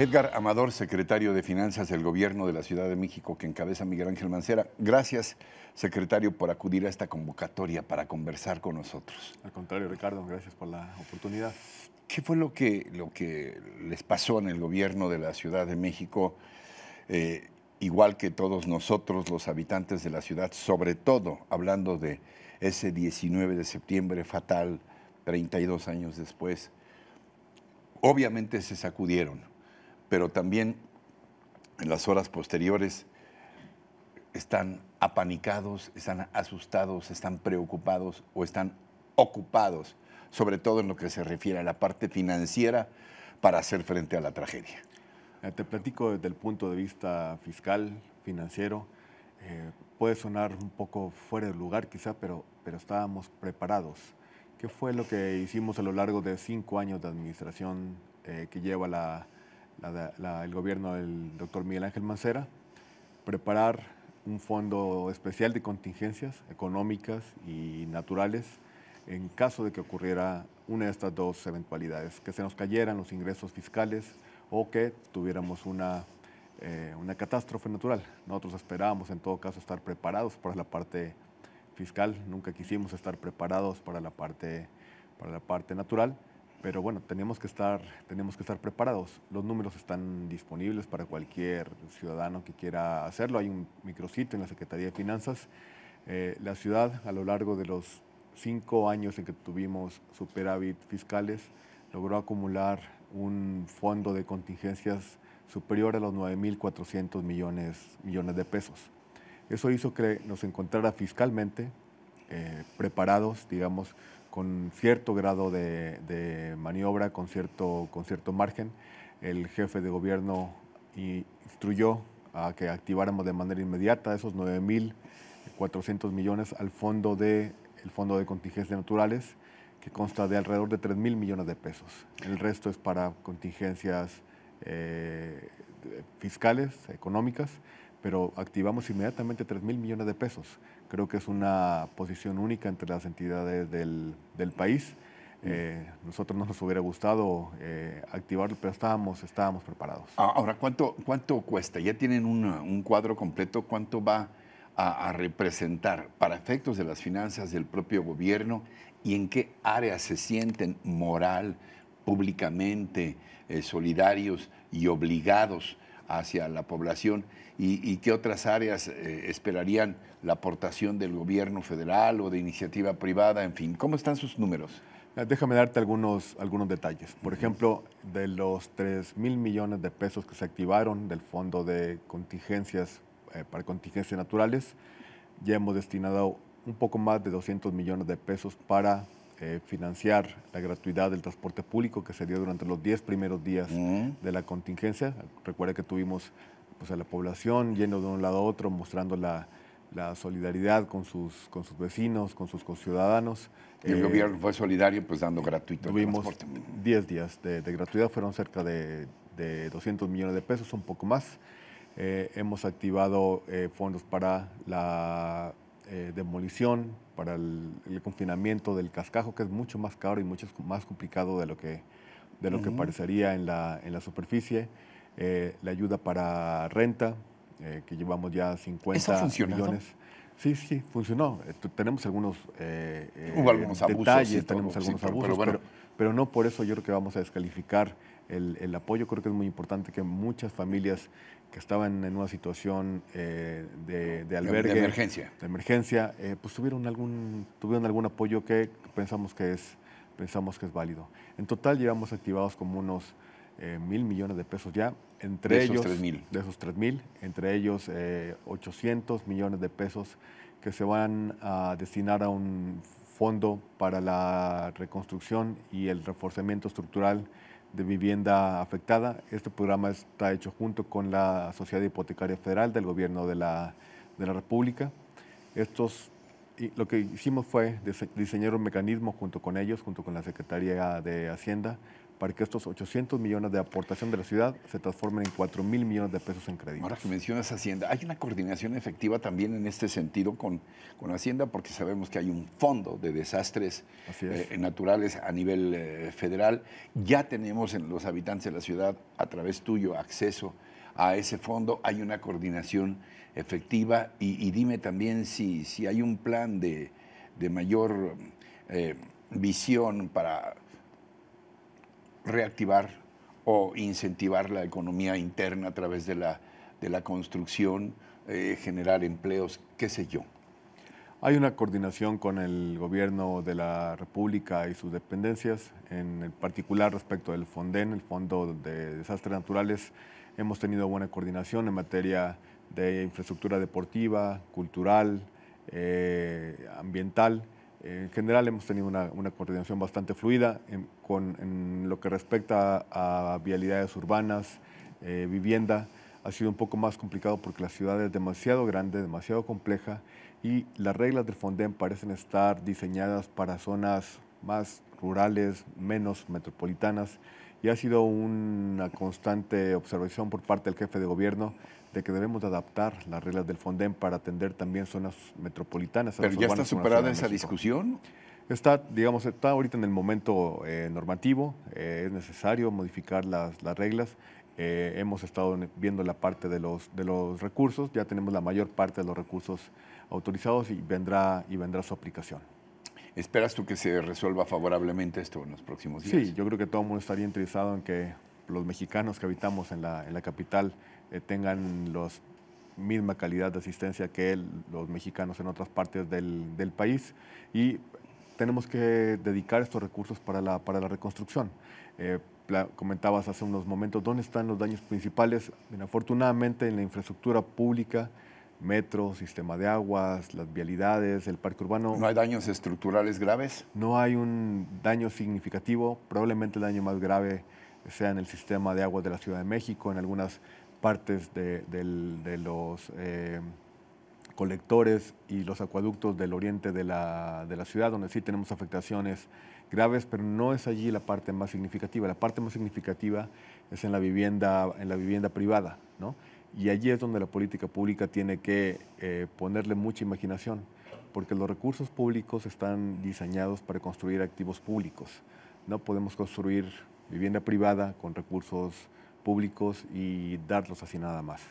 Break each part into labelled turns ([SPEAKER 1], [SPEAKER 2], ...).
[SPEAKER 1] Edgar Amador, secretario de Finanzas del Gobierno de la Ciudad de México, que encabeza Miguel Ángel Mancera. Gracias, secretario, por acudir a esta convocatoria para conversar con nosotros.
[SPEAKER 2] Al contrario, Ricardo, gracias por la oportunidad.
[SPEAKER 1] ¿Qué fue lo que, les pasó en el gobierno de la Ciudad de México? Eh, igual que todos nosotros, los habitantes de la ciudad, sobre todo hablando de ese 19 de septiembre fatal, 32 años después, obviamente se sacudieron pero también en las horas posteriores están apanicados, están asustados, están preocupados o están ocupados,
[SPEAKER 2] sobre todo en lo que se refiere a la parte financiera para hacer frente a la tragedia. Eh, te platico desde el punto de vista fiscal, financiero. Eh, puede sonar un poco fuera de lugar quizá, pero, pero estábamos preparados. ¿Qué fue lo que hicimos a lo largo de cinco años de administración eh, que lleva la, el gobierno del doctor Miguel Ángel Mancera, preparar un fondo especial de contingencias económicas y naturales en caso de que ocurriera una de estas dos eventualidades, que se nos cayeran los ingresos fiscales o que tuviéramos una, eh, catástrofe natural. Nosotros esperábamos en todo caso estar preparados para la parte fiscal, nunca quisimos estar preparados para la parte, para la parte natural pero bueno, tenemos que, estar, tenemos que estar preparados. Los números están disponibles para cualquier ciudadano que quiera hacerlo. Hay un micrositio en la Secretaría de Finanzas. Eh, la ciudad, a lo largo de los cinco años en que tuvimos superávit fiscales, logró acumular un fondo de contingencias superior a los 9.400 millones, millones de pesos. Eso hizo que nos encontrara fiscalmente eh, preparados, digamos, con cierto grado de, maniobra, con cierto, con cierto margen. El jefe de gobierno instruyó a que activáramos de manera inmediata esos 9.400 millones al fondo de, el fondo de contingencias naturales, que consta de alrededor de 3.000 millones de pesos. El resto es para contingencias eh, fiscales, económicas, pero activamos inmediatamente 3 mil millones de pesos. Creo que es una posición única entre las entidades del, país. Mm. Eh, nosotros no nos hubiera gustado eh, activarlo, pero estábamos, estábamos preparados. Ah, ahora,
[SPEAKER 1] ¿cuánto, cuánto cuesta? ¿Ya tienen un cuadro completo? ¿Cuánto va a, representar para efectos de las finanzas del propio gobierno y en qué áreas se sienten moral, públicamente, eh, solidarios y obligados? hacia la población y, qué otras áreas eh, esperarían la aportación del gobierno federal o de iniciativa privada, en fin, ¿cómo están sus números? Ah, déjame
[SPEAKER 2] darte algunos, algunos detalles. Por ejemplo, de los 3 mil millones de pesos que se activaron del Fondo de Contingencias eh, para Contingencias Naturales, ya hemos destinado un poco más de 200 millones de pesos para eh, financiar la gratuidad del transporte público que se dio durante los 10 primeros días mm. de la contingencia. Recuerda que tuvimos pues, a la población yendo de un lado a otro, mostrando la, solidaridad con sus, con sus vecinos, con sus conciudadanos. Y el eh, gobierno
[SPEAKER 1] fue solidario, pues dando gratuito tuvimos el
[SPEAKER 2] transporte. 10 días de, gratuidad, fueron cerca de, de, 200 millones de pesos, un poco más. Eh, hemos activado fondos para la eh, demolición, para el, confinamiento del cascajo, que es mucho más caro y mucho más complicado de lo que, de lo que parecería en la, en la superficie. Eh, la ayuda para renta, eh, que llevamos ya 50 millones. Sí, sí, funcionó. tenemos algunos, algunos detalles, tenemos algunos abusos, pero no por eso yo creo que vamos a descalificar el, apoyo creo que es muy importante, que muchas familias que estaban en una situación eh, de, de, albergue. De emergencia. De emergencia, eh, pues tuvieron algún, tuvieron algún apoyo que pensamos que es, pensamos que es válido. En total llevamos activados como unos eh, mil millones de pesos ya. Entre de ellos, De esos 3 mil, entre ellos 800 millones de pesos que se van a destinar a un fondo para la reconstrucción y el reforzamiento estructural de vivienda afectada. Este programa está hecho junto con la Sociedad Hipotecaria Federal del Gobierno de la, de la República. Estos, lo que hicimos fue diseñar un mecanismo junto con ellos, junto con la Secretaría de Hacienda, para que estos 800 millones de aportación de la ciudad se transformen en 4 mil millones de pesos en crédito. Ahora
[SPEAKER 1] que mencionas Hacienda, ¿hay una coordinación efectiva también en este sentido con, Hacienda? Porque sabemos que hay un fondo de desastres eh, naturales a nivel eh, federal. Ya tenemos en los habitantes de la ciudad, a través tuyo, acceso a ese fondo. Hay una coordinación efectiva y, dime también si, si hay un plan de, mayor eh, visión para reactivar o incentivar la economía interna
[SPEAKER 2] a través de la, construcción, eh, generar empleos, qué sé yo. Hay una coordinación con el gobierno de la República y sus dependencias, en particular respecto del FONDEN, el Fondo de Desastres Naturales. Hemos tenido buena coordinación en materia de infraestructura deportiva, cultural, eh, ambiental en general hemos tenido una, coordinación bastante fluida en, lo que respecta a, vialidades urbanas, eh, vivienda. Ha sido un poco más complicado porque la ciudad es demasiado grande, demasiado compleja y las reglas del Fonden parecen estar diseñadas para zonas más rurales, menos metropolitanas y ha sido una constante observación por parte del jefe de gobierno de que debemos adaptar las reglas del FONDEM para atender también zonas metropolitanas. ¿Pero ya está superada esa discusión? Está, digamos, está ahorita en el momento eh, normativo, eh, es necesario modificar las, reglas. Eh, hemos estado viendo la parte de los, de los recursos, ya tenemos la mayor parte de los recursos autorizados y vendrá, y vendrá su aplicación.
[SPEAKER 1] ¿Esperas tú que se resuelva favorablemente esto en los
[SPEAKER 2] próximos días? Sí, yo creo que todo el mundo estaría interesado en que los mexicanos que habitamos en la, en la capital eh, tengan la misma calidad de asistencia que los mexicanos en otras partes del, del, país y tenemos que dedicar estos recursos para la, para la reconstrucción. Eh, comentabas hace unos momentos, ¿dónde están los daños principales? afortunadamente en la infraestructura pública, metro, sistema de aguas, las vialidades, el parque urbano. ¿No hay daños estructurales graves? No hay un daño significativo, probablemente el daño más grave sea en el sistema de aguas de la Ciudad de México, en algunas partes de, los eh, colectores y los acueductos del oriente de la, ciudad, donde sí tenemos afectaciones graves, pero no es allí la parte más significativa. La parte más significativa es en la vivienda, en la vivienda privada, Y allí es donde la política pública tiene que eh, ponerle mucha imaginación, porque los recursos públicos están diseñados para construir activos públicos. No podemos construir vivienda privada con recursos públicos y darlos así nada más.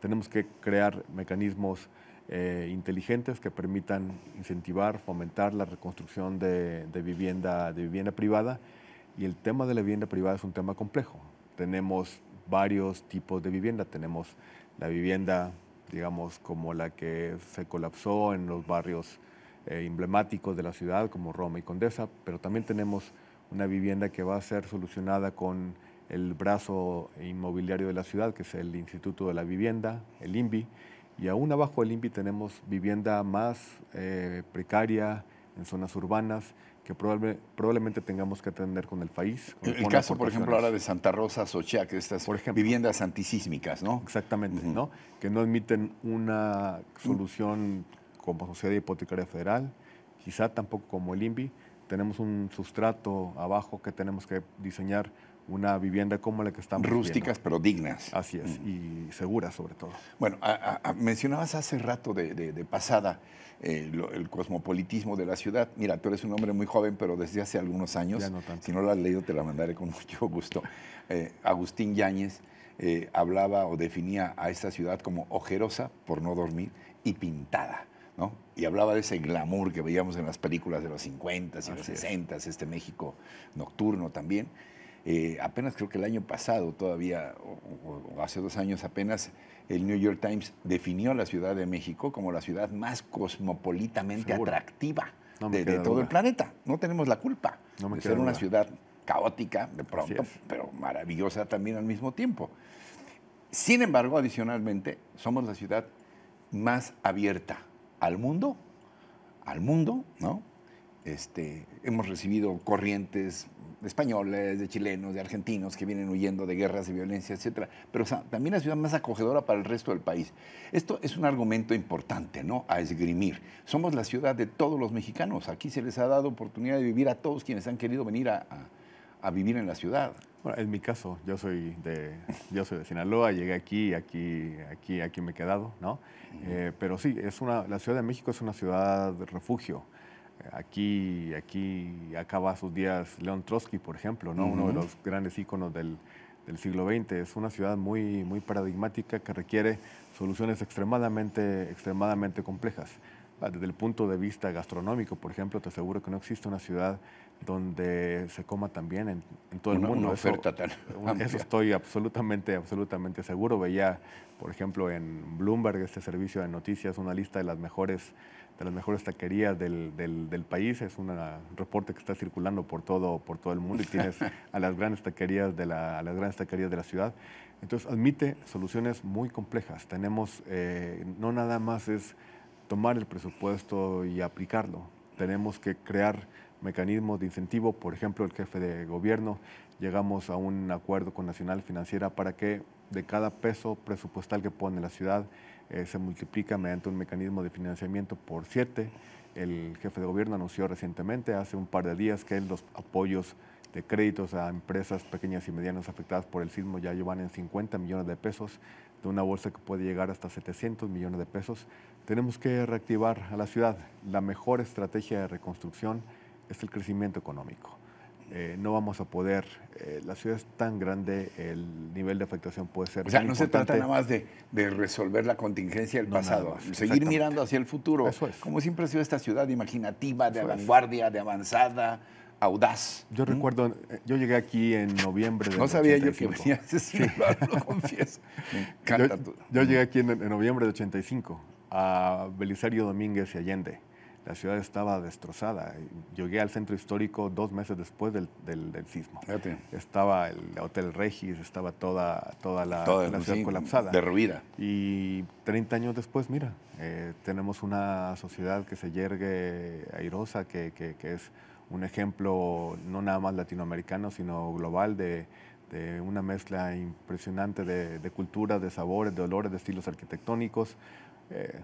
[SPEAKER 2] Tenemos que crear mecanismos eh, inteligentes que permitan incentivar, fomentar la reconstrucción de, vivienda, de vivienda privada. Y el tema de la vivienda privada es un tema complejo. Tenemos varios tipos de vivienda. Tenemos la vivienda, digamos, como la que se colapsó en los barrios eh, emblemáticos de la ciudad, como Roma y Condesa, pero también tenemos una vivienda que va a ser solucionada con el brazo inmobiliario de la ciudad, que es el Instituto de la Vivienda, el INVI, y aún abajo del INVI tenemos vivienda más eh, precaria en zonas urbanas que probablemente tengamos que atender con el país. el, caso, por ejemplo, ahora de Santa Rosa, que estas por ejemplo, viviendas antisísmicas, ¿no? Exactamente, ¿no? Que no admiten una mm. solución como Sociedad Hipotecaria Federal, quizá tampoco como el INVI. Tenemos un sustrato abajo que tenemos que diseñar una vivienda como la que estamos Rústicas pero dignas. Así es, mm. y seguras sobre todo. Bueno, mencionabas hace rato de, pasada
[SPEAKER 1] eh, el cosmopolitismo de la ciudad. Mira, tú eres un hombre muy joven, pero desde hace algunos años, si no lo has leído te la mandaré con mucho gusto, eh, Agustín Yáñez eh, hablaba o definía a esta ciudad como ojerosa por no dormir y pintada. ¿No? Y hablaba de ese glamour que veíamos en las películas de los 50s y los 60s, este México nocturno también. Eh, apenas creo que el año pasado todavía, o, hace dos años apenas, el New York Times definió a la Ciudad de México como la ciudad más cosmopolitamente atractiva de, todo el planeta. No tenemos la culpa de ser una ciudad caótica de pronto, pero maravillosa también al mismo tiempo. Sin embargo, adicionalmente, somos la ciudad más abierta al mundo, al mundo, ¿no? Este, hemos recibido corrientes, de españoles, de chilenos, de argentinos que vienen huyendo de guerras y violencia, etcétera. Pero también la ciudad más acogedora para el resto del país. Esto es un argumento importante, ¿no? A esgrimir. Somos la ciudad de todos los mexicanos. Aquí se les ha dado oportunidad de vivir a todos quienes han querido venir a,
[SPEAKER 2] vivir en la ciudad. Bueno, en mi caso, yo soy de, yo soy de Sinaloa, llegué aquí, aquí, aquí, aquí me he quedado, ¿no? Eh, pero sí, es una, la Ciudad de México es una ciudad de refugio. Aquí, aquí acaba sus días León Trotsky, por ejemplo, ¿no? uno de los grandes íconos del, siglo XX. Es una ciudad muy, muy paradigmática que requiere soluciones extremadamente, extremadamente complejas. Ah, desde el punto de vista gastronómico, por ejemplo, te aseguro que no existe una ciudad donde se coma tan bien en todo el mundo. Una eso, eso estoy absolutamente, absolutamente seguro. Veía, por ejemplo, en Bloomberg, este servicio de noticias, una lista de las mejores de las mejores taquerías del, país. Es un reporte que está circulando por todo, por todo el mundo y tienes a las grandes taquerías de la, las grandes taquerías de la ciudad. Entonces admite soluciones muy complejas. Tenemos, eh, no nada más es tomar el presupuesto y aplicarlo. Tenemos que crear mecanismos de incentivo, por ejemplo, el jefe de gobierno, llegamos a un acuerdo con Nacional Financiera para que de cada peso presupuestal que pone la ciudad, eh, se multiplica mediante un mecanismo de financiamiento por siete. El jefe de gobierno anunció recientemente, hace un par de días, que los apoyos de créditos a empresas pequeñas y medianas afectadas por el sismo ya llevan en 50 millones de pesos, de una bolsa que puede llegar hasta 700 millones de pesos. Tenemos que reactivar a la ciudad. La mejor estrategia de reconstrucción es el crecimiento económico. Eh, no vamos a poder. Eh, la ciudad es tan grande, el nivel de afectación puede ser. O sea, no se trata nada más
[SPEAKER 1] de, resolver la contingencia del pasado, seguir mirando hacia el futuro. Eso es. Como siempre ha sido esta ciudad imaginativa, de vanguardia, de avanzada, audaz. Yo ¿Mm?
[SPEAKER 2] recuerdo, eh, yo llegué aquí en noviembre de No sabía yo que venía a sí. lo confieso.
[SPEAKER 1] yo, mm. llegué
[SPEAKER 2] aquí en, en noviembre de 85 a Belisario Domínguez y Allende la ciudad estaba destrozada. Llegué al centro histórico dos meses después del, sismo. Estaba el Hotel Regis, estaba toda, toda la, ciudad colapsada. Derruida. Y 30 años después, mira, eh, tenemos una sociedad que se yergue airosa, que, que, es un ejemplo no nada más latinoamericano, sino global de, de una mezcla impresionante de, de, culturas, de sabores, de olores, de estilos arquitectónicos. Eh,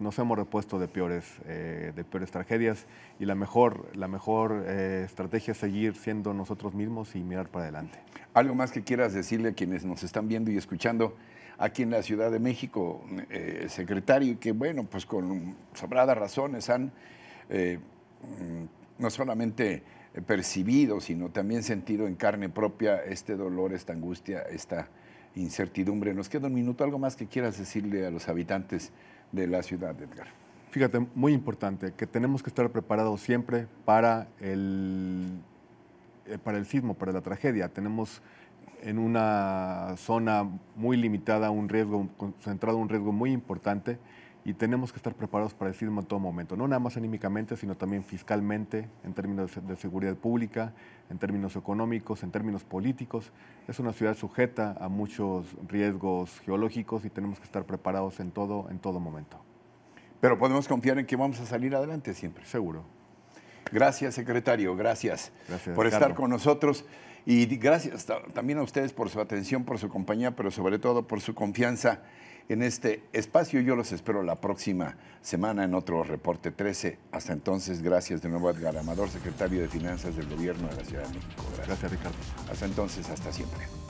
[SPEAKER 2] nos hemos repuesto eh, de peores, tragedias y la mejor, la mejor eh, estrategia es seguir siendo nosotros mismos y mirar para adelante. ¿Algo más que quieras decirle a quienes nos están viendo y escuchando?
[SPEAKER 1] aquí en la Ciudad de México, eh, secretario, que bueno, pues con sobradas razones han mm, no solamente percibido, sino también sentido en carne propia este dolor, esta angustia, esta incertidumbre. Nos queda un minuto, algo más que quieras decirle a los habitantes de la ciudad, Edgar?
[SPEAKER 2] Fíjate, muy importante, que tenemos que estar preparados siempre para el, eh, para el sismo, para la tragedia. Tenemos en una zona muy limitada un riesgo concentrado, un riesgo muy importante y tenemos que estar preparados para el sismo en todo momento, no nada más anímicamente, sino también fiscalmente, en términos de seguridad pública, en términos económicos, en términos políticos. Es una ciudad sujeta a muchos riesgos geológicos y tenemos que estar preparados en todo, en todo momento. Pero podemos confiar en que vamos a salir adelante siempre. Seguro. Gracias, secretario, gracias, por estar
[SPEAKER 1] con nosotros y gracias también a ustedes por su atención, por su compañía, pero sobre todo por su confianza en este espacio. Yo los espero la próxima semana en otro Reporte 13. Hasta entonces, gracias de nuevo Edgar Amador, secretario de Finanzas del Gobierno de la Ciudad de México. Gracias, gracias Ricardo. Hasta entonces, hasta siempre.